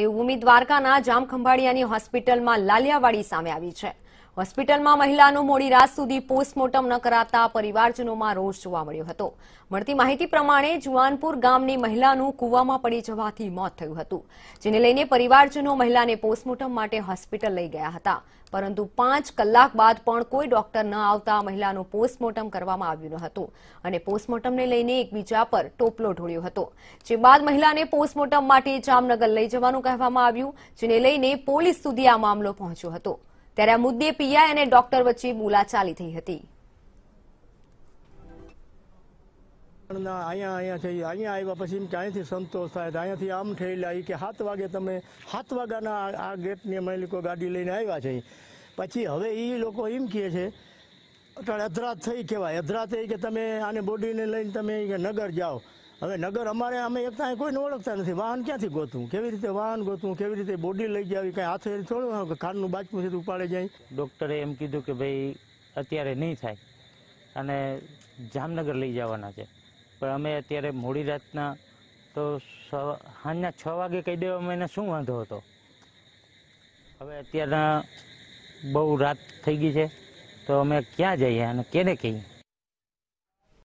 દેવભૂમિ દ્વારકાના જામખંભાળિયાની હોસ્પિટલમાં લાલિયાવાડી સામે આવી છે હોસ્પિટલમાં મહિલાનું મોડી રાત સુધી પોસ્ટમોર્ટમ ન કરાતા પરિવારજનોમાં રોષ જોવા મળ્યો હતો મળતી માહિતી પ્રમાણે જુવાનપુર ગામની મહિલાનું કૂવામાં પડી જવાથી મોત થયું હતું જેને લઈને પરિવારજનો મહિલાને પોસ્ટમોર્ટમ માટે હોસ્પિટલ લઈ ગયા હતા પરંતુ પાંચ કલાક બાદ પણ કોઈ ડોક્ટર ન આવતા મહિલાનું પોસ્ટમોર્ટમ કરવામાં આવ્યું ન હતું અને પોસ્ટમોર્ટમને લઈને એકબીજા પર ટોપલો ઢોળ્યો હતો જે બાદ મહિલાને પોસ્ટમોર્ટમ માટે જામનગર લઈ જવાનું કહેવામાં આવ્યું જેને લઈને પોલીસ સુધી આ મામલો પહોંચ્યો હતો ત્યારે આ મુદ્દે પીઆઈ અને ડોક્ટર વચ્ચે બોલાચાલી થઈ હતી પછી આમ થયેલા સાત વાગે તમે સાત વાગ્યાના આ ગેટની અમે લોકો ગાડી લઈને આવ્યા છે પછી હવે એ લોકો એમ કે છે અઢરાત થઈ કહેવાય અધરાત થઈ કે તમે આને બોડીને લઈને તમે નગર જાઓ હવે નગર અમારે અમે એક ત્યાં કોઈને ઓળખતા નથી વાહન ક્યાંથી ગોતું કેવી રીતે વાહન ગોતું કેવી રીતે બોડી લઈ જાવી કાંઈ હાથે થોડું કારનું બાજપું સીધું ઉપાડે જાય ડૉક્ટરે એમ કીધું કે ભાઈ અત્યારે નહીં થાય અને જામનગર લઈ જવાના છે પણ અમે અત્યારે મોડી રાતના તો સાંજના છ વાગે કહી દેવામાં એને શું વાંધો હતો હવે અત્યારના બહુ રાત થઈ ગઈ છે તો અમે ક્યાં જઈએ અને કેને કહીએ